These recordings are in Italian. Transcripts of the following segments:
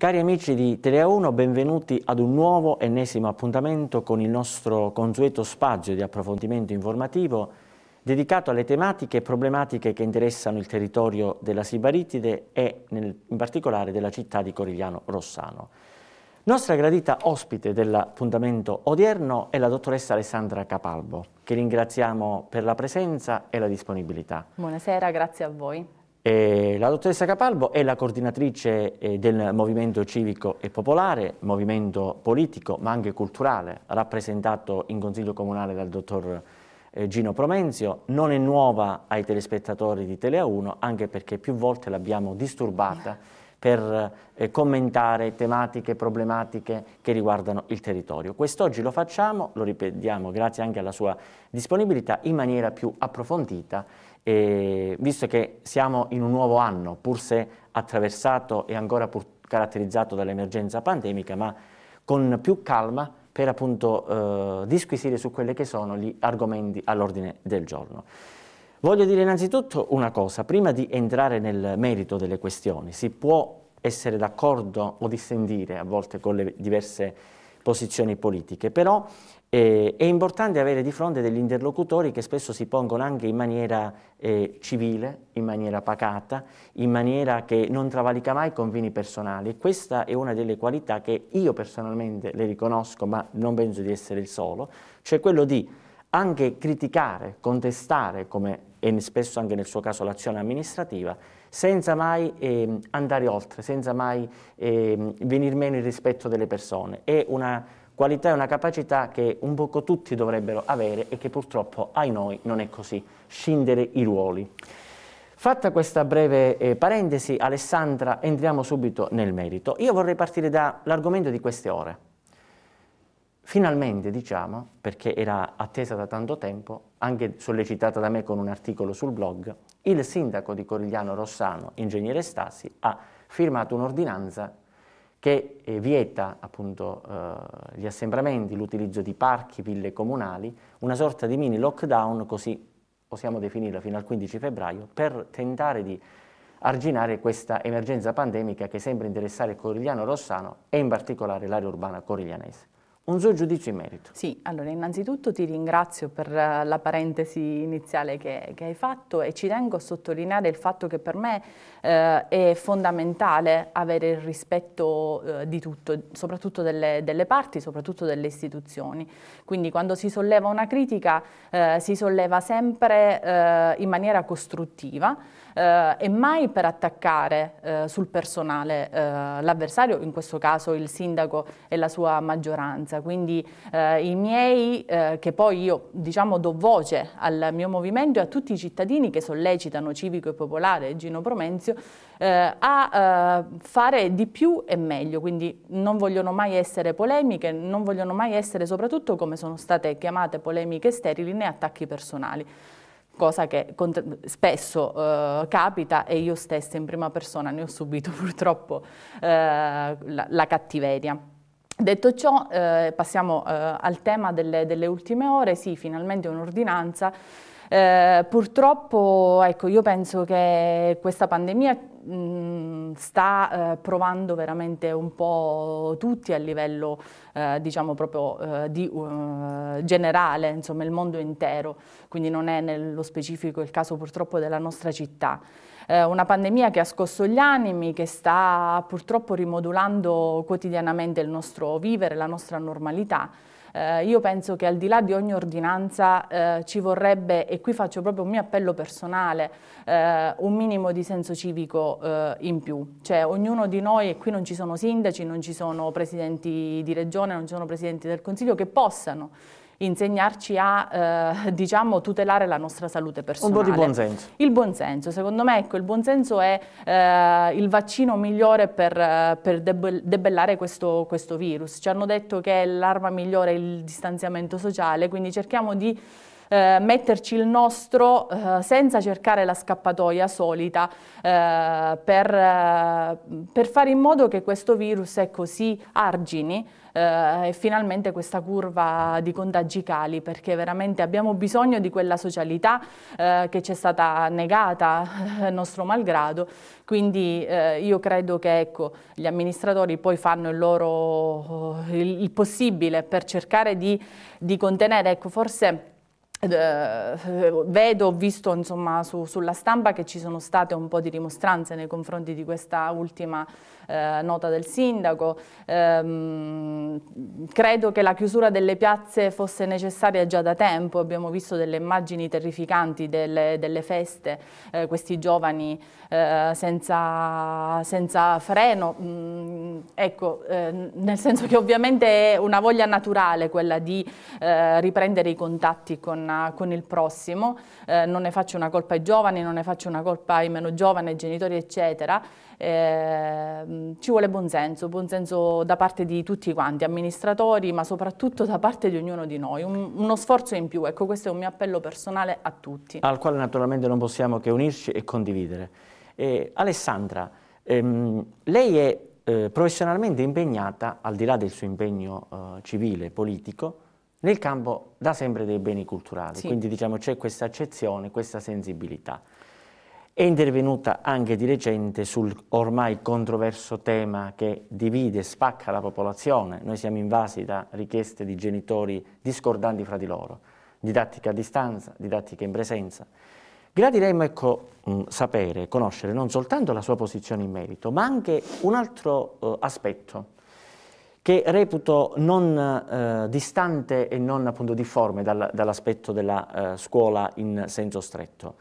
Cari amici di Telea 1, benvenuti ad un nuovo ennesimo appuntamento con il nostro consueto spazio di approfondimento informativo dedicato alle tematiche e problematiche che interessano il territorio della Sibaritide e nel, in particolare della città di Corigliano Rossano. Nostra gradita ospite dell'appuntamento odierno è la dottoressa Alessandra Capalbo, che ringraziamo per la presenza e la disponibilità. Buonasera, grazie a voi. Eh, la dottoressa Capalbo è la coordinatrice eh, del movimento civico e popolare, movimento politico ma anche culturale, rappresentato in consiglio comunale dal dottor eh, Gino Promenzio. Non è nuova ai telespettatori di Telea 1, anche perché più volte l'abbiamo disturbata per eh, commentare tematiche, problematiche che riguardano il territorio. Quest'oggi lo facciamo, lo ripetiamo grazie anche alla sua disponibilità, in maniera più approfondita e visto che siamo in un nuovo anno, pur se attraversato e ancora caratterizzato dall'emergenza pandemica, ma con più calma per appunto eh, disquisire su quelli che sono gli argomenti all'ordine del giorno. Voglio dire innanzitutto una cosa, prima di entrare nel merito delle questioni, si può essere d'accordo o dissentire a volte con le diverse posizioni politiche, però eh, è importante avere di fronte degli interlocutori che spesso si pongono anche in maniera eh, civile, in maniera pacata, in maniera che non travalica mai confini personali. Questa è una delle qualità che io personalmente le riconosco, ma non penso di essere il solo, cioè quello di anche criticare, contestare, come è spesso anche nel suo caso l'azione amministrativa, senza mai eh, andare oltre, senza mai eh, venir meno il rispetto delle persone. È una qualità e una capacità che un poco tutti dovrebbero avere e che purtroppo ai noi non è così, scindere i ruoli. Fatta questa breve eh, parentesi, Alessandra, entriamo subito nel merito. Io vorrei partire dall'argomento di queste ore. Finalmente, diciamo, perché era attesa da tanto tempo, anche sollecitata da me con un articolo sul blog, il sindaco di Corigliano Rossano, ingegnere Stasi, ha firmato un'ordinanza che eh, vieta appunto, eh, gli assembramenti, l'utilizzo di parchi, ville comunali, una sorta di mini lockdown, così possiamo definirla fino al 15 febbraio, per tentare di arginare questa emergenza pandemica che sembra interessare Corigliano Rossano e in particolare l'area urbana coriglianese un suo giudizio in merito. Sì, allora innanzitutto ti ringrazio per eh, la parentesi iniziale che, che hai fatto e ci tengo a sottolineare il fatto che per me eh, è fondamentale avere il rispetto eh, di tutto, soprattutto delle, delle, parti, soprattutto delle istituzioni. Quindi quando si solleva una critica eh, si solleva sempre eh, in maniera costruttiva eh, e mai per attaccare eh, sul personale eh, l'avversario, in questo caso il sindaco e la sua maggioranza. Quindi eh, i miei, eh, che poi io diciamo do voce al mio movimento e a tutti i cittadini che sollecitano Civico e Popolare e Gino Promenzio eh, a fare di più e meglio, quindi non vogliono mai essere polemiche, non vogliono mai essere soprattutto come sono state chiamate polemiche sterili né attacchi personali cosa che spesso eh, capita e io stessa in prima persona ne ho subito purtroppo eh, la, la cattiveria. Detto ciò, eh, passiamo eh, al tema delle, delle, ultime ore. Sì, finalmente un'ordinanza. Eh, purtroppo, ecco, io penso che questa pandemia mh, mm, sta eh, provando veramente un po' tutti a livello eh, diciamo proprio eh, di, uh, generale, insomma il mondo intero, quindi non è nello specifico il caso purtroppo della nostra città eh, una pandemia che ha scosso gli animi, che sta purtroppo rimodulando quotidianamente il nostro vivere, la nostra normalità. Eh, io penso che al di là di ogni ordinanza eh, ci vorrebbe, e qui faccio proprio un mio appello personale, eh, un minimo di senso civico eh, in più. Cioè ognuno di noi, e qui non ci sono sindaci, non ci sono presidenti di regione, non ci sono presidenti del Consiglio, che possano insegnarci a eh, diciamo, tutelare la nostra salute personale. Un po' di buonsenso. Il buonsenso, secondo me ecco, il buonsenso è eh, il vaccino migliore per, per debellare questo, questo virus. Ci hanno detto che l'arma migliore è il distanziamento sociale, quindi cerchiamo di... Eh, metterci il nostro eh, senza cercare la scappatoia solita eh, per, eh, per, fare in modo che questo virus è così ecco, argini eh, e finalmente questa curva di contagi cali perché veramente abbiamo bisogno di quella socialità eh, che ci è stata negata il eh, nostro malgrado. Quindi io credo che ecco, gli amministratori poi fanno il loro il, il possibile per cercare di, di contenere ecco, forse Uh, vedo, ho visto insomma, su, sulla stampa che ci sono state un po' di rimostranze nei confronti di questa ultima uh, nota del sindaco. Um, credo che la chiusura delle piazze fosse necessaria già da tempo, abbiamo visto delle immagini terrificanti delle, delle feste, uh, questi giovani senza, senza, freno. Mm, ecco, nel senso che ovviamente è una voglia naturale quella di riprendere i contatti con con, eh, con il prossimo, eh, non ne faccio una colpa ai giovani, non ne faccio una colpa ai meno giovani, ai genitori eccetera, eh, ci vuole buonsenso, buonsenso da parte di tutti quanti, amministratori ma soprattutto da parte di ognuno di noi, un, uno sforzo in più, ecco questo è un mio appello personale a tutti. Al quale naturalmente non possiamo che unirci e condividere. Eh, Alessandra, ehm, lei è eh, professionalmente impegnata, al di là del suo impegno eh, civile e politico, nel campo da sempre dei beni culturali, sì. quindi diciamo c'è questa accezione, questa sensibilità. È intervenuta anche di recente sul ormai controverso tema che divide, e spacca la popolazione. Noi siamo invasi da richieste di genitori discordanti fra di loro, didattica a distanza, didattica in presenza. Gradiremmo ecco, sapere, conoscere non soltanto la sua posizione in merito, ma anche un altro eh, aspetto che reputo non eh, distante e non appunto difforme dal, dall'aspetto della eh, scuola in senso stretto.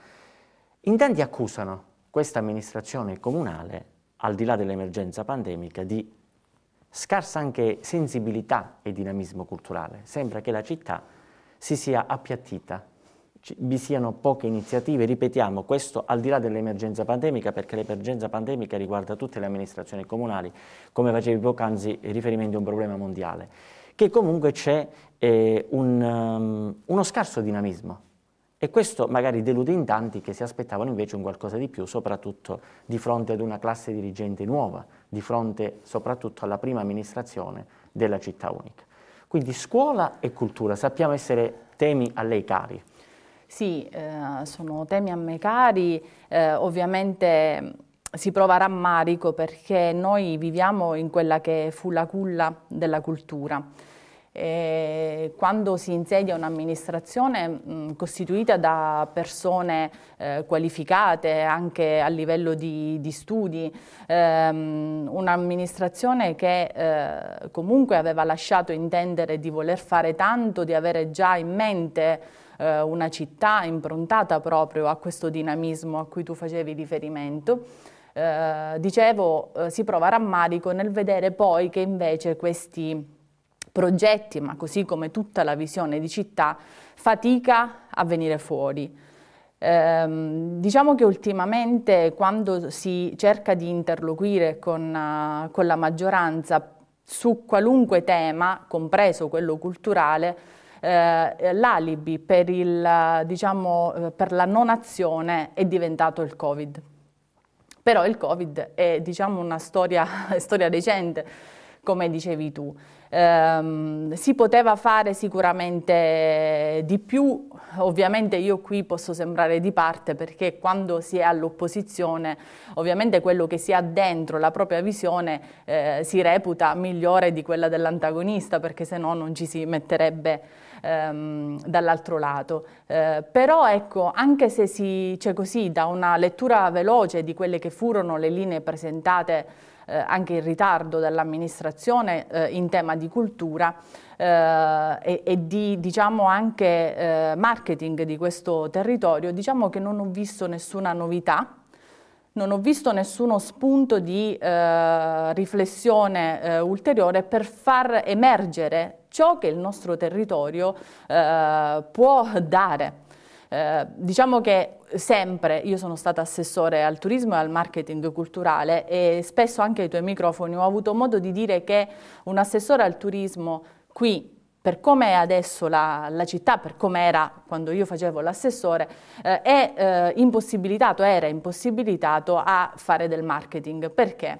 In tanti accusano questa amministrazione comunale, al di là dell'emergenza pandemica, di scarsa anche sensibilità e dinamismo culturale. Sembra che la città si sia appiattita vi siano poche iniziative, ripetiamo questo al di là dell'emergenza pandemica perché l'emergenza pandemica riguarda tutte le amministrazioni comunali, come facevi poc'anzi riferimento a un problema mondiale, che comunque c'è eh, un, um, uno scarso dinamismo e questo magari delude in tanti che si aspettavano invece un qualcosa di più, soprattutto di fronte ad una classe dirigente nuova, di fronte soprattutto alla prima amministrazione della città unica. Quindi scuola e cultura sappiamo essere temi a lei cari. Sì, eh, sono temi a me cari, eh, ovviamente mm, si prova rammarico perché noi viviamo in quella che fu la culla della cultura. E quando si insedia un'amministrazione mm, costituita da persone eh, qualificate anche a livello di, di studi, ehm, un'amministrazione che eh, comunque aveva lasciato intendere di voler fare tanto, di avere già in mente eh, una città improntata proprio a questo dinamismo a cui tu facevi riferimento. Eh, dicevo, eh, si prova rammarico nel vedere poi che invece questi progetti, ma così come tutta la visione di città, fatica a venire fuori. Ehm, diciamo che ultimamente quando si cerca di interloquire con, uh, con la maggioranza su qualunque tema, compreso quello culturale, eh, eh, l'alibi per, diciamo, eh, per la non azione è diventato il Covid. Però il Covid è diciamo, una storia, storia recente, come dicevi tu. Um, si poteva fare sicuramente di più, ovviamente io qui posso sembrare di parte perché quando si è all'opposizione ovviamente quello che si ha dentro la propria visione eh, si reputa migliore di quella dell'antagonista perché se no non ci si metterebbe ehm, dall'altro lato. Eh, però ecco, anche se si, cioè così, da una lettura veloce di quelle che furono le linee presentate eh, anche in ritardo dall'amministrazione eh, in tema di cultura, Uh, e, e, di diciamo anche uh, marketing di questo territorio, diciamo che non ho visto nessuna novità. Non ho visto nessuno spunto di uh, riflessione ulteriore per far emergere ciò che il nostro territorio eh, può dare. Eh, diciamo che sempre, io sono stata assessore al turismo e al marketing culturale e spesso anche ai tuoi microfoni ho avuto modo di dire che un assessore al turismo qui per come è adesso la, la città, per come era quando io facevo l'assessore, eh, è eh, impossibilitato, era impossibilitato a fare del marketing. Perché?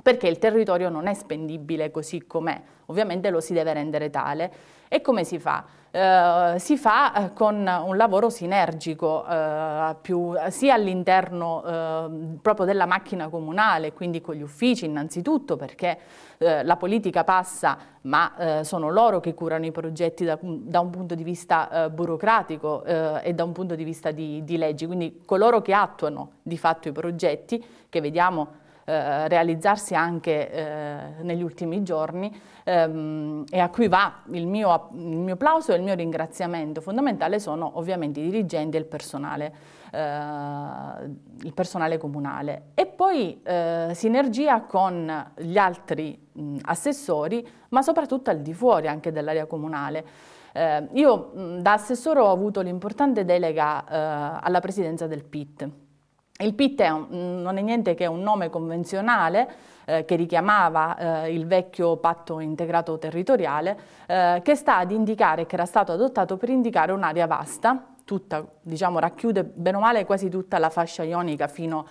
Perché il territorio non è spendibile così com'è ovviamente lo si deve rendere tale. E come si fa? Eh, si fa eh, con un lavoro sinergico eh, più, sia all'interno eh, proprio della macchina comunale, quindi con gli uffici innanzitutto perché eh, la politica passa ma eh, sono loro che curano i progetti da, da un punto di vista burocratico e da un punto di vista di, di leggi, quindi coloro che attuano di fatto i progetti che vediamo eh, realizzarsi anche eh, negli ultimi giorni ehm, e a cui va il mio, il mio plauso e il mio ringraziamento fondamentale sono ovviamente i dirigenti e il personale, eh, il personale comunale. E poi eh, sinergia con gli altri mh, assessori, ma soprattutto al di fuori anche dell'area comunale. Eh, io da assessore ho avuto l'importante delega eh, alla presidenza del PIT il PIT è un, mm, non è niente che un nome convenzionale eh, che richiamava eh, il vecchio patto integrato territoriale eh, che sta ad indicare, che era stato adottato per indicare un'area vasta, tutta, diciamo, racchiude bene o male quasi tutta la fascia ionica fino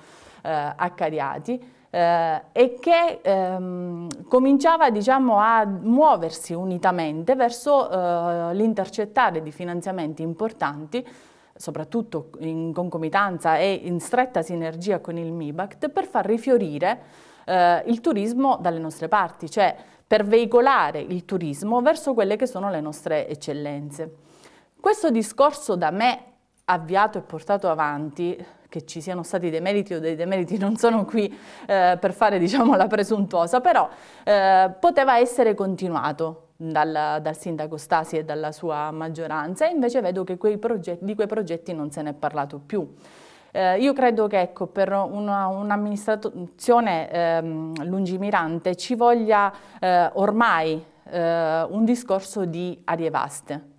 eh, a Cariati, eh, e che ehm, cominciava diciamo, a muoversi unitamente verso eh, l'intercettare di finanziamenti importanti soprattutto in concomitanza e in stretta sinergia con il MIBACT, per far rifiorire eh, il turismo dalle nostre parti, cioè per veicolare il turismo verso quelle che sono le nostre eccellenze. Questo discorso da me avviato e portato avanti, che ci siano stati dei meriti o dei demeriti, non sono qui eh, per fare diciamo, la presuntuosa, però eh, poteva essere continuato dal, dal, sindaco Stasi e dalla sua maggioranza e invece vedo che progetti, di quei progetti non se n'è parlato più. Eh, io credo che ecco, per un'amministrazione un ehm, lungimirante ci voglia eh, ormai eh, un discorso di arie vaste.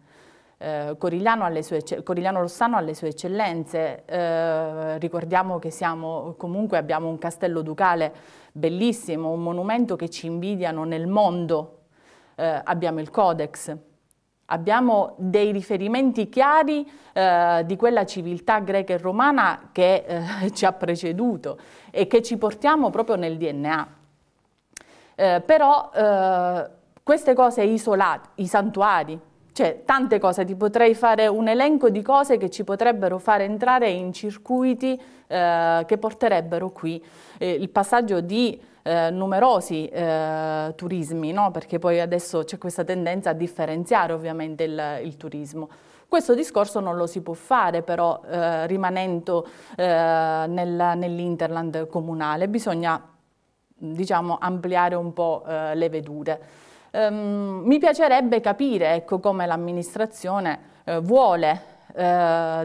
Eh, Corigliano, sue, Corigliano, Rossano ha le sue eccellenze, eh, ricordiamo che siamo, comunque abbiamo un castello ducale bellissimo, un monumento che ci invidiano nel mondo eh, abbiamo il Codex, abbiamo dei riferimenti chiari eh, di quella civiltà greca e romana che eh, ci ha preceduto e che ci portiamo proprio nel DNA. Eh, però eh, queste cose isolate, i santuari, cioè tante cose, ti potrei fare un elenco di cose che ci potrebbero fare entrare in circuiti eh, che porterebbero qui. Eh, il passaggio di eh, numerosi eh, turismi, no? perché poi adesso c'è questa tendenza a differenziare ovviamente il, il turismo. Questo discorso non lo si può fare però eh, rimanendo eh, nel, nell'interland comunale, bisogna diciamo, ampliare un po' eh, le vedute. Um, mi piacerebbe capire ecco, come l'amministrazione eh, vuole eh,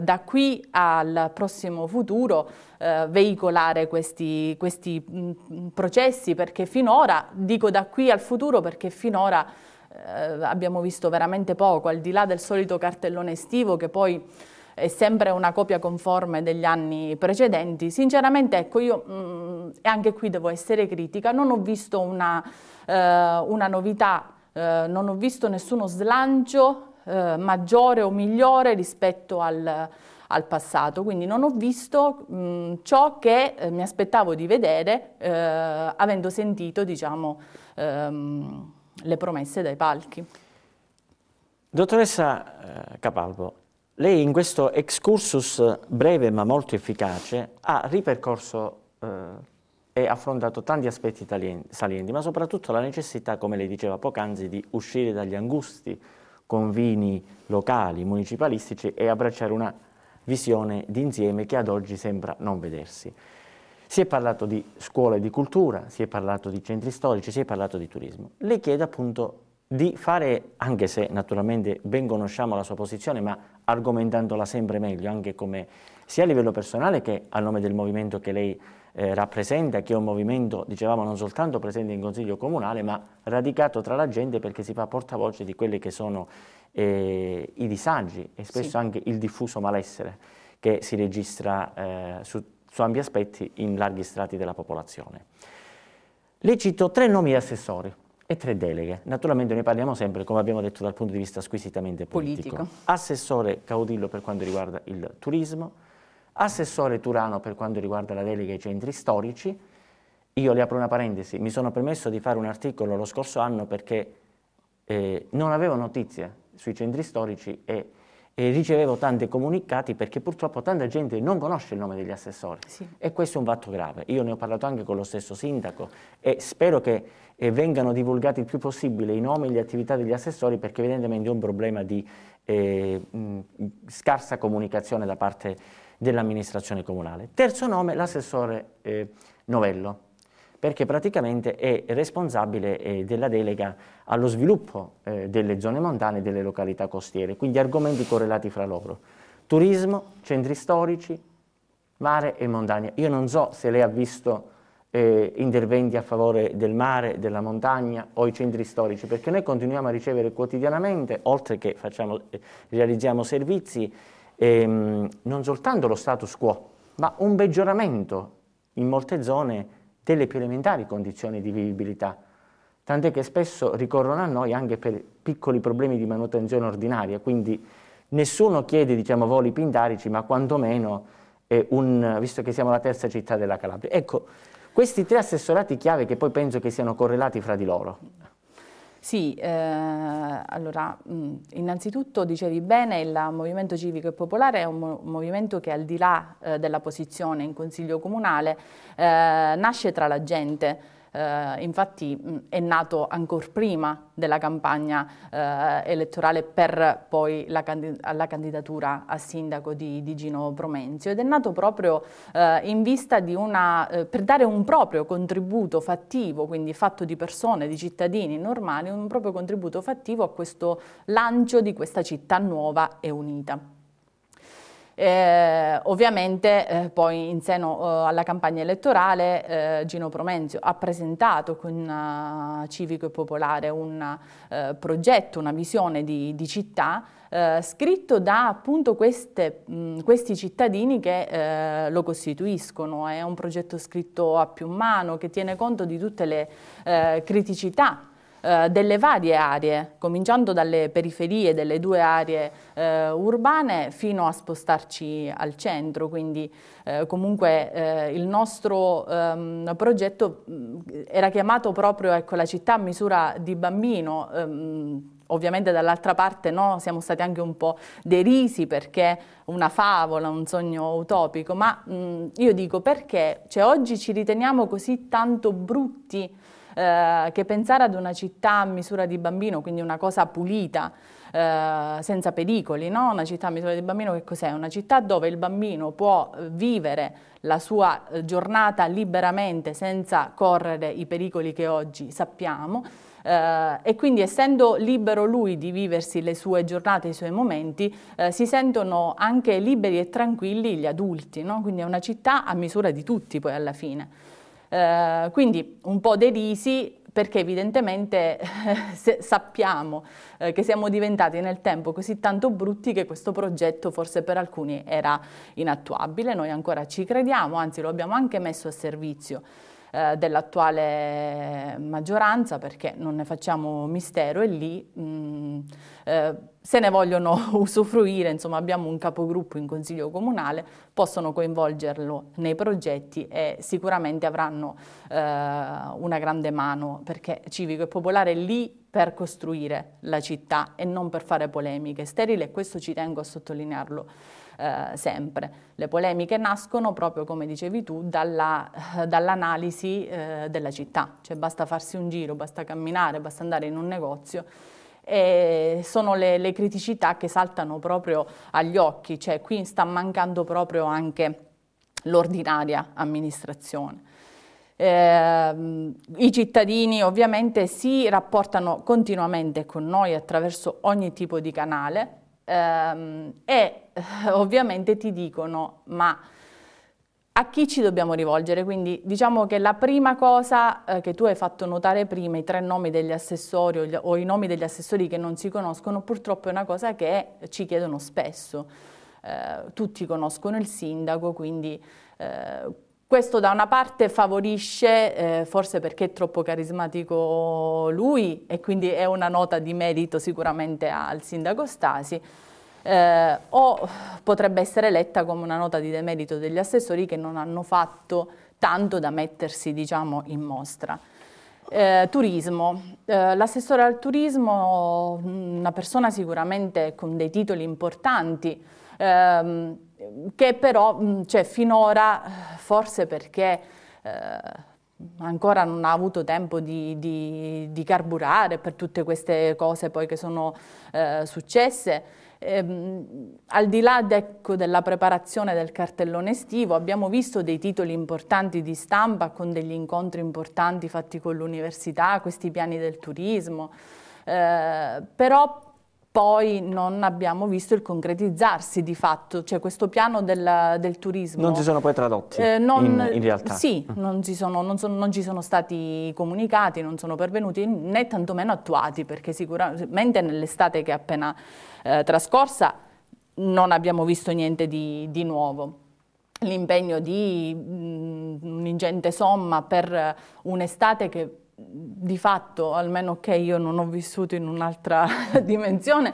da qui al prossimo futuro eh, veicolare questi, questi mh, mm, processi perché finora, dico da qui al futuro perché finora eh, abbiamo visto veramente poco, al di là del solito cartellone estivo che poi è sempre una copia conforme degli anni precedenti. Sinceramente, ecco, io, mm, e anche qui devo essere critica, non ho visto una, eh, una novità, eh, non ho visto nessuno slancio eh, maggiore o migliore rispetto al, al, passato, quindi non ho visto mh, mm, ciò che eh, mi aspettavo di vedere eh, avendo sentito diciamo, ehm, le promesse dai palchi. Dottoressa eh, Capalbo, lei in questo excursus breve ma molto efficace ha ripercorso eh, e affrontato tanti aspetti salienti, ma soprattutto la necessità, come lei diceva poc'anzi, di uscire dagli angusti con vini locali, municipalistici e abbracciare una visione d'insieme che ad oggi sembra non vedersi. Si è parlato di scuole di cultura, si è parlato di centri storici, si è parlato di turismo. Le chiedo appunto di fare, anche se naturalmente ben conosciamo la sua posizione, ma argomentandola sempre meglio, anche come sia a livello personale che a nome del movimento che lei eh, rappresenta, che è un movimento, dicevamo, non soltanto presente in Consiglio Comunale, ma radicato tra la gente perché si fa portavoce di quelli che sono eh, i disagi e spesso sì. anche il diffuso malessere che si registra eh, su, su ampi aspetti in larghi strati della popolazione. Le cito tre nomi di assessori e tre deleghe. Naturalmente ne parliamo sempre, come abbiamo detto, dal punto di vista squisitamente politico. politico. Assessore Caudillo per quanto riguarda il turismo, Assessore Turano per quanto riguarda la delega ai centri storici, io le apro una parentesi, mi sono permesso di fare un articolo lo scorso anno perché eh, non avevo notizia sui centri storici e, e, ricevevo tanti comunicati perché purtroppo tanta gente non conosce il nome degli assessori sì. e questo è un fatto grave. Io ne ho parlato anche con lo stesso sindaco e spero che eh, vengano divulgati il più possibile i nomi e le attività degli assessori perché evidentemente è un problema di eh, mh, scarsa comunicazione da parte dell'amministrazione comunale. Terzo nome, l'assessore eh, Novello, perché praticamente è responsabile eh, della delega allo sviluppo eh, delle zone montane e delle località costiere, quindi argomenti correlati fra loro. Turismo, centri storici, mare e montagna. Io non so se lei ha visto eh, interventi a favore del mare, della montagna o i centri storici, perché noi continuiamo a ricevere quotidianamente, oltre che facciamo, eh, realizziamo servizi, ehm, non soltanto lo status quo, ma un peggioramento in molte zone delle più elementari condizioni di vivibilità, tant'è che spesso ricorrono a noi anche per piccoli problemi di manutenzione ordinaria, quindi nessuno chiede diciamo, voli pindarici, ma quantomeno, eh, un, visto che siamo la terza città della Calabria. Ecco, questi tre assessorati chiave che poi penso che siano correlati fra di loro, sì, eh, allora mm, innanzitutto dicevi bene, il Movimento Civico e Popolare è un mo movimento che al di là eh, della posizione in Consiglio Comunale eh, nasce tra la gente, eh, infatti mh, mm, è nato ancora prima della campagna eh, elettorale per poi la, candid la, candidatura a sindaco di, di Gino Promenzio ed è nato proprio eh, in vista di una, eh, per dare un proprio contributo fattivo, quindi fatto di persone, di cittadini normali, un proprio contributo fattivo a questo lancio di questa città nuova e unita. Eh, ovviamente eh, poi in seno eh, alla campagna elettorale eh, Gino Promenzio ha presentato con uh, Civico e Popolare un uh, progetto, una visione di, di città eh, scritto da appunto queste, mh, questi cittadini che eh, lo costituiscono. È un progetto scritto a più mano che tiene conto di tutte le eh, criticità eh, delle varie aree, cominciando dalle periferie delle due aree eh, urbane fino a spostarci al centro, quindi eh, comunque eh, il nostro ehm, progetto mm, era chiamato proprio ecco, la città a misura di bambino. Ehm, ovviamente dall'altra parte no, siamo stati anche un po' derisi perché una favola, un sogno utopico, ma mh, mm, io dico perché cioè, oggi ci riteniamo così tanto brutti eh, che pensare ad una città a misura di bambino, quindi una cosa pulita, eh, senza pericoli, no? una città a misura di bambino che cos'è? Una città dove il bambino può vivere la sua eh, giornata liberamente senza correre i pericoli che oggi sappiamo. Uh, e quindi essendo libero lui di viversi le sue giornate, i suoi momenti, uh, si sentono anche liberi e tranquilli gli adulti, no? quindi è una città a misura di tutti poi alla fine. Eh, quindi un po' derisi perché evidentemente eh, sappiamo eh, che siamo diventati nel tempo così tanto brutti che questo progetto forse per alcuni era inattuabile, noi ancora ci crediamo, anzi lo abbiamo anche messo a servizio eh, dell'attuale maggioranza, perché non ne facciamo mistero, e lì mh, mm, eh, se ne vogliono usufruire, insomma abbiamo un capogruppo in consiglio comunale, possono coinvolgerlo nei progetti e sicuramente avranno eh, una grande mano, perché civico e popolare è lì per costruire la città e non per fare polemiche sterili, e questo ci tengo a sottolinearlo eh, sempre. Le polemiche nascono proprio, come dicevi tu, dalla, eh, dall'analisi eh, della città, cioè basta farsi un giro, basta camminare, basta andare in un negozio e sono le, le criticità che saltano proprio agli occhi, cioè qui sta mancando proprio anche l'ordinaria amministrazione. Eh, I cittadini ovviamente si rapportano continuamente con noi attraverso ogni tipo di canale, Ehm, e eh, ovviamente ti dicono ma a chi ci dobbiamo rivolgere? Quindi diciamo che la prima cosa eh, che tu hai fatto notare prima, i tre nomi degli assessori o, gli, o, i nomi degli assessori che non si conoscono, purtroppo è una cosa che ci chiedono spesso. Eh, tutti conoscono il sindaco, quindi eh, questo da una parte favorisce, eh, forse perché è troppo carismatico lui e quindi è una nota di merito sicuramente al sindaco Stasi, eh, o potrebbe essere letta come una nota di demerito degli assessori che non hanno fatto tanto da mettersi diciamo, in mostra. Eh, turismo. Eh, l'assessore al turismo, una persona sicuramente con dei titoli importanti, ehm, che però mm, cioè, finora, forse perché eh, ancora non ha avuto tempo di, di, di, carburare per tutte queste cose poi che sono eh, successe, Ehm, al di là ecco, della preparazione del cartellone estivo, abbiamo visto dei titoli importanti di stampa con degli incontri importanti fatti con l'università, questi piani del turismo, eh, però poi non abbiamo visto il concretizzarsi di fatto, cioè questo piano del, del turismo. Non si sono poi tradotti eh, non, in, in, realtà? Sì, mm. non, ci sono, non, sono, non, ci sono, stati comunicati, non sono pervenuti né tantomeno attuati perché sicuramente nell'estate che è appena eh, trascorsa non abbiamo visto niente di, di nuovo l'impegno di mh, mm, un'ingente somma per un'estate che di fatto, almeno che io non ho vissuto in un'altra dimensione,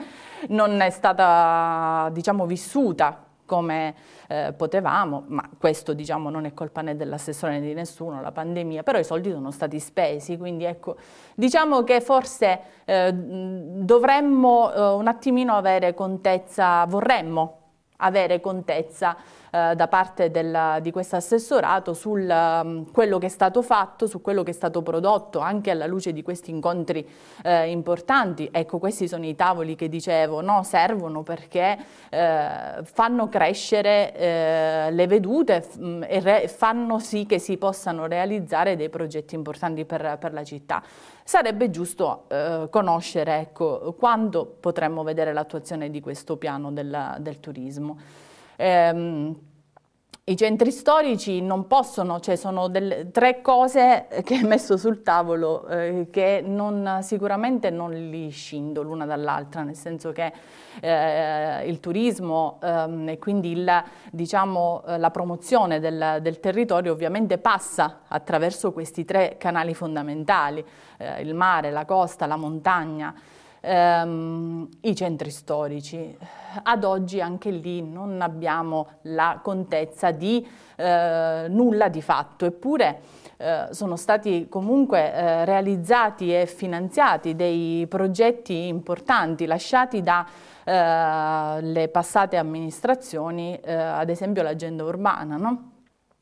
non è stata diciamo, vissuta come eh, potevamo, ma questo diciamo, non è colpa né dell'assessore né di nessuno, la pandemia, però i soldi sono stati spesi, quindi ecco, diciamo che forse eh, dovremmo eh, un attimino avere contezza, vorremmo avere contezza eh, da parte del, di questo assessorato su um, ehm, quello che è stato fatto, su quello che è stato prodotto anche alla luce di questi incontri eh, importanti. Ecco, questi sono i tavoli che dicevo, no, servono perché eh, fanno crescere eh, le vedute mh, mm, e re, fanno sì che si possano realizzare dei progetti importanti per, per la città. Sarebbe giusto eh, conoscere ecco, quando potremmo vedere l'attuazione di questo piano del, del turismo. Ehm, i centri storici non possono, cioè sono delle, tre cose che hai messo sul tavolo eh, che non, sicuramente non li scindo l'una dall'altra, nel senso che eh, il turismo ehm, e quindi il, diciamo, eh, la promozione del, del, territorio ovviamente passa attraverso questi tre canali fondamentali, eh, il mare, la costa, la montagna ehm, i centri storici. Ad oggi anche lì non abbiamo la contezza di eh, nulla di fatto, eppure eh, sono stati comunque eh, realizzati e finanziati dei progetti importanti lasciati dalle eh, passate amministrazioni, eh, ad esempio l'agenda urbana. No?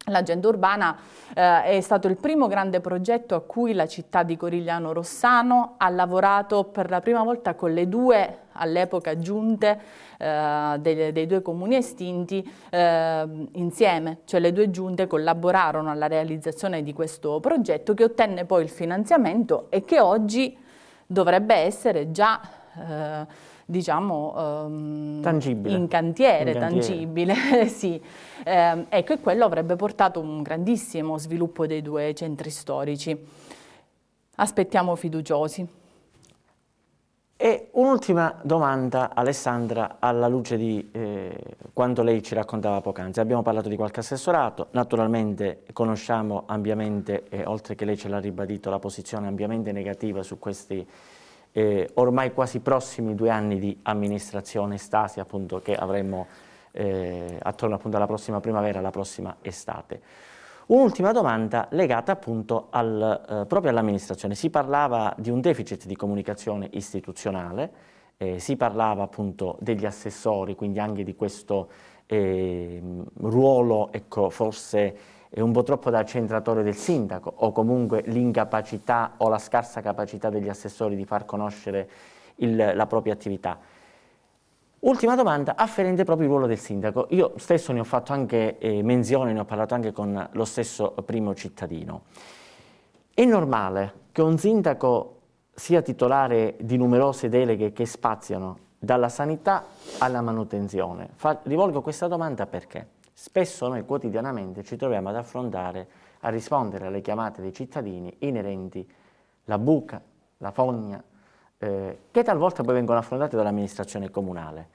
L'agenda urbana eh, è stato il primo grande progetto a cui la città di Corigliano Rossano ha lavorato per la prima volta con le due all'epoca giunte eh, dei, dei, due comuni estinti eh, insieme, cioè le due giunte collaborarono alla realizzazione di questo progetto che ottenne poi il finanziamento e che oggi dovrebbe essere già eh, diciamo, um, tangibile. in cantiere, in tangibile, sì. Eh, ecco, e quello avrebbe portato un grandissimo sviluppo dei due centri storici. Aspettiamo fiduciosi. E un'ultima domanda, Alessandra, alla luce di eh, quanto lei ci raccontava poc'anzi. Abbiamo parlato di qualche assessorato, naturalmente conosciamo ampiamente, eh, oltre che lei ce l'ha ribadito, la posizione ampiamente negativa su questi eh, ormai quasi prossimi due anni di amministrazione Stasi appunto, che avremo eh, attorno appunto, alla prossima primavera, alla prossima estate. Un'ultima domanda legata appunto al, eh, proprio all'amministrazione. Si parlava di un deficit di comunicazione istituzionale, eh, si parlava appunto degli assessori, quindi anche di questo ehm, ruolo ecco, forse è un po' troppo da centratore del sindaco o comunque l'incapacità o la scarsa capacità degli assessori di far conoscere il, la propria attività. Ultima domanda, afferente proprio il ruolo del sindaco. Io stesso ne ho fatto anche eh, menzione, ne ho parlato anche con lo stesso primo cittadino. È normale che un sindaco sia titolare di numerose deleghe che spaziano dalla sanità alla manutenzione. Fa, rivolgo questa domanda perché? Spesso noi quotidianamente ci troviamo ad affrontare, a rispondere alle chiamate dei cittadini inerenti la buca, la fogna, eh, che talvolta poi vengono affrontate dall'amministrazione comunale.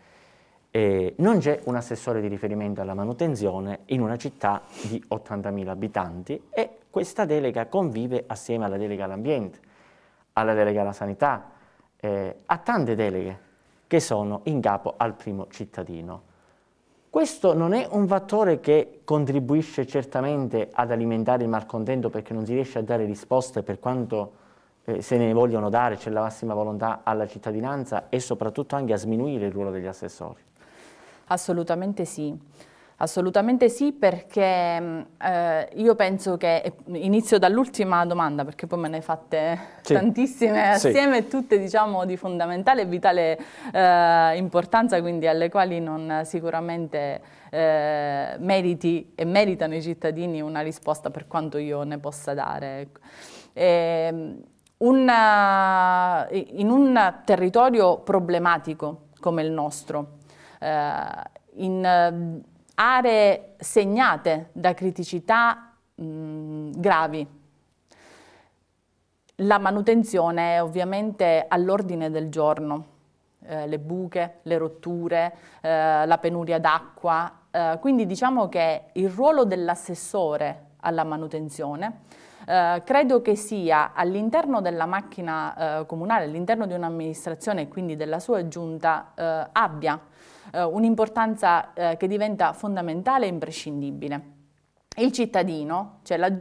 Eh, non c'è un assessore di riferimento alla manutenzione in una città di 80.000 abitanti e questa delega convive assieme alla delega all'ambiente, alla delega alla sanità, eh, a tante deleghe che sono in capo al primo cittadino. Questo non è un fattore che contribuisce certamente ad alimentare il malcontento perché non si riesce a dare risposte per quanto eh, se ne vogliono dare, c'è la massima volontà alla cittadinanza e soprattutto anche a sminuire il ruolo degli assessori. Assolutamente sì. Assolutamente sì, perché mm, eh, io penso che, inizio dall'ultima domanda perché poi me ne fate sì. tantissime assieme, tutte diciamo di fondamentale e vitale eh, importanza, quindi alle quali non sicuramente eh, meriti e meritano i cittadini una risposta per quanto io ne possa dare. E, ecco. ehm, una, eh, in un territorio problematico come il nostro, eh, in aree segnate da criticità mh, gravi. La manutenzione è ovviamente all'ordine del giorno, eh, le buche, le rotture, eh, la penuria d'acqua, eh, quindi diciamo che il ruolo dell'assessore alla manutenzione Uh, credo che sia all'interno della macchina uh, comunale, all'interno di un'amministrazione e quindi della sua giunta, uh, abbia eh, un'importanza eh, che diventa fondamentale e imprescindibile. Il cittadino, cioè la,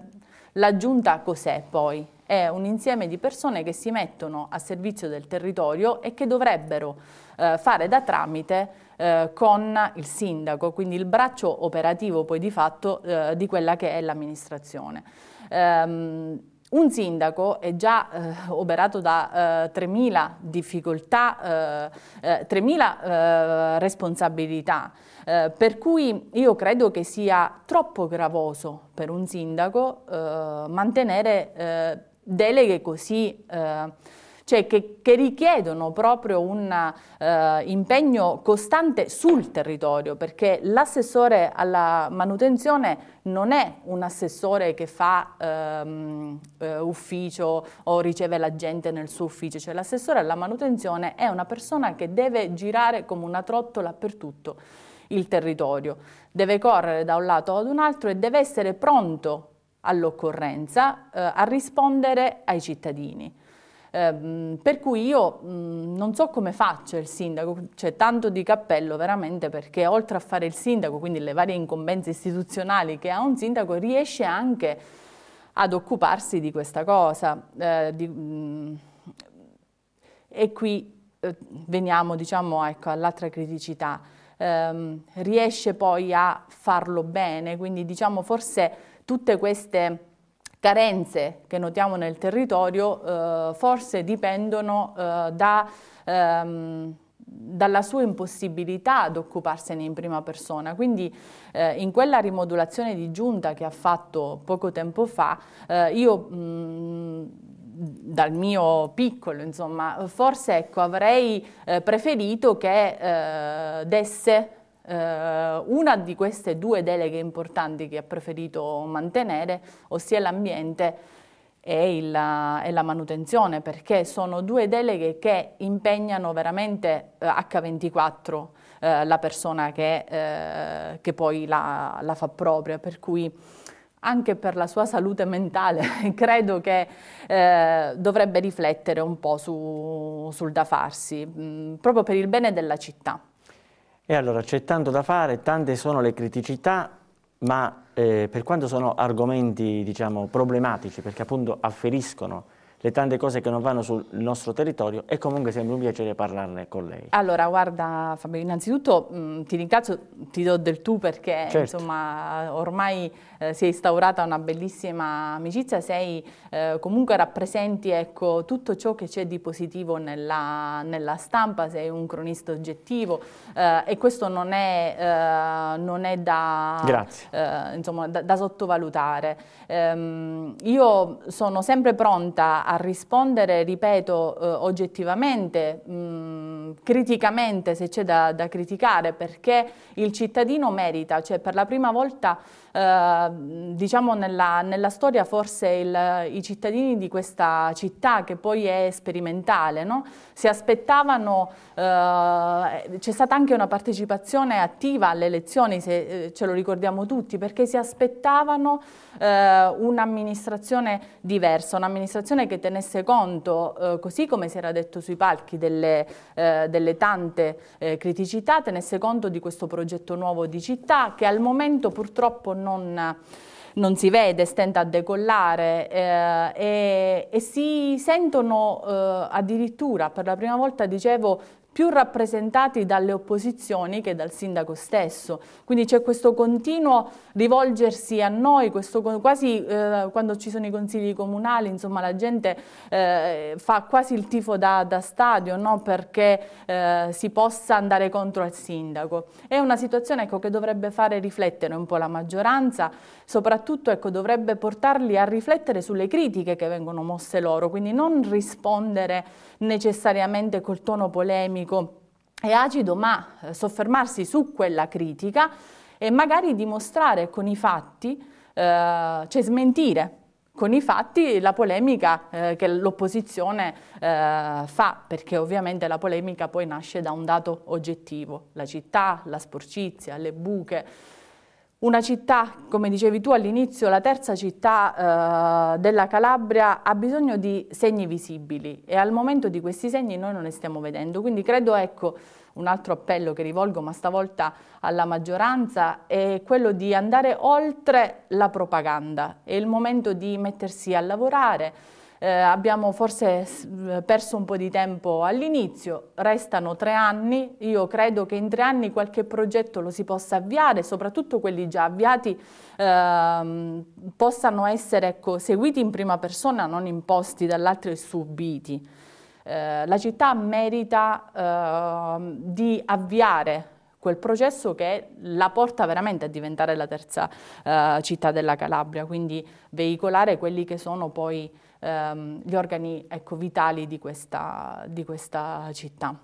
la giunta cos'è poi? È un insieme di persone che si mettono a servizio del territorio e che dovrebbero eh, fare da tramite eh, con il sindaco, quindi il braccio operativo poi di fatto eh, di quella che è l'amministrazione. Ehm, un sindaco è già eh, oberato da eh, 3.000 difficoltà, eh, 3.000 eh, eh, responsabilità, eh, per cui io credo che sia troppo gravoso per un sindaco mantenere deleghe così cioè che, che richiedono proprio un eh, impegno costante sul territorio, perché l'assessore alla manutenzione non è un assessore che fa ehm, eh, ufficio o riceve la gente nel suo ufficio, cioè l'assessore alla manutenzione è una persona che deve girare come una trottola per tutto il territorio, deve correre da un lato ad un altro e deve essere pronto all'occorrenza eh, a rispondere ai cittadini. Ehm, per cui io mh, mm, non so come faccia il sindaco, c'è cioè tanto di cappello veramente perché oltre a fare il sindaco, quindi le varie incombenze istituzionali che ha un sindaco, riesce anche ad occuparsi di questa cosa. Eh, di, mh, mm, e qui eh, veniamo diciamo, ecco, all'altra criticità. Ehm, riesce poi a farlo bene, quindi diciamo forse tutte queste carenze che notiamo nel territorio eh, forse dipendono eh, da, ehm, dalla sua impossibilità ad occuparsene in prima persona. Quindi eh, in quella rimodulazione di giunta che ha fatto poco tempo fa, eh, io mh, mm, dal mio piccolo, insomma, forse ecco, avrei eh, preferito che eh, desse eh, una di queste due deleghe importanti che ha preferito mantenere, ossia l'ambiente e, eh, e, la manutenzione, perché sono due deleghe che impegnano veramente eh, H24 eh, la persona che, eh, che poi la, la, fa propria, per cui anche per la sua salute mentale credo che eh, dovrebbe riflettere un po' su, sul da farsi, mh, mm, proprio per il bene della città. E allora c'è tanto da fare, tante sono le criticità, ma eh, per quanto sono argomenti diciamo, problematici, perché appunto afferiscono le tante cose che non vanno sul nostro territorio e comunque sembra un piacere parlarne con lei. Allora guarda Fabio, innanzitutto mh, mm, ti ringrazio, ti do del tu perché certo. insomma ormai eh, si è instaurata una bellissima amicizia, sei eh, comunque rappresenti ecco, tutto ciò che c'è di positivo nella, nella, stampa, sei un cronista oggettivo eh, e questo non è, eh, non è da, eh, insomma, da, da, sottovalutare. Ehm, io sono sempre pronta a a rispondere, ripeto, eh, oggettivamente, mh, criticamente se c'è da, da criticare, perché il cittadino merita, cioè per la prima volta Ehm, diciamo nella, nella, storia forse il, i cittadini di questa città che poi è sperimentale, no? si aspettavano, eh, c'è stata anche una partecipazione attiva alle elezioni se eh, ce lo ricordiamo tutti, perché si aspettavano eh, un'amministrazione diversa, un'amministrazione che tenesse conto, eh, così come si era detto sui palchi, delle, eh, delle tante criticità, tenesse conto di questo progetto nuovo di città che al momento purtroppo non non, non si vede, stenta a decollare eh, e, e, si sentono eh, addirittura per la prima volta, dicevo, più rappresentati dalle opposizioni che dal sindaco stesso. Quindi c'è questo continuo rivolgersi a noi, questo, quasi eh, quando ci sono i consigli comunali, insomma la gente eh, fa quasi il tifo da, da stadio no? perché eh, si possa andare contro il sindaco. È una situazione ecco, che dovrebbe fare riflettere un po' la maggioranza, soprattutto ecco, dovrebbe portarli a riflettere sulle critiche che vengono mosse loro, quindi non rispondere necessariamente col tono polemico e acido, ma eh, soffermarsi su quella critica e magari dimostrare con i fatti, eh, cioè smentire con i fatti la polemica eh, che l'opposizione eh, fa, perché ovviamente la polemica poi nasce da un dato oggettivo, la città, la sporcizia, le buche. Una città, come dicevi tu all'inizio, la terza città eh, della Calabria ha bisogno di segni visibili e al momento di questi segni noi non ne stiamo vedendo. Quindi credo, ecco, un altro appello che rivolgo, ma stavolta alla maggioranza, è quello di andare oltre la propaganda. È il momento di mettersi a lavorare eh, abbiamo forse eh, perso un po' di tempo all'inizio, restano tre anni, io credo che in tre anni qualche progetto lo si possa avviare, soprattutto quelli già avviati eh, possano essere ecco, seguiti in prima persona, non imposti dall'altro e subiti. Eh, la città merita ehm, di avviare quel processo che la porta veramente a diventare la terza eh, città della Calabria, quindi veicolare quelli che sono poi ehm, gli organi ecco, vitali di questa, di questa città.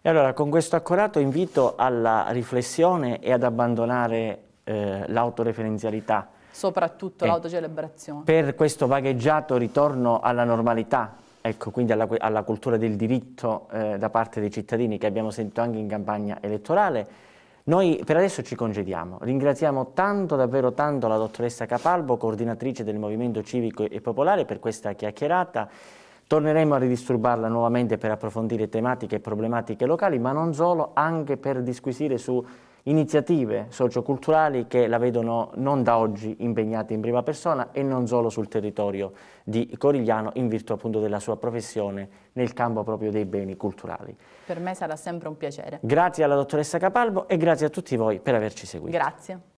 E allora con questo accorato invito alla riflessione e ad abbandonare eh, l'autoreferenzialità. Soprattutto eh, l'autocelebrazione. Per questo vagheggiato ritorno alla normalità, ecco, quindi alla, alla cultura del diritto eh, da parte dei cittadini che abbiamo sentito anche in campagna elettorale, noi per adesso ci congediamo, ringraziamo tanto, davvero tanto la dottoressa Capalbo, coordinatrice del Movimento Civico e Popolare per questa chiacchierata. Torneremo a ridisturbarla nuovamente per approfondire tematiche e problematiche locali, ma non solo, anche per disquisire su iniziative socioculturali che la vedono non da oggi impegnata in prima persona e non solo sul territorio di Corigliano in virtù appunto della sua professione nel campo proprio dei beni culturali. Per me sarà sempre un piacere. Grazie alla dottoressa Capalbo e grazie a tutti voi per averci seguito. Grazie.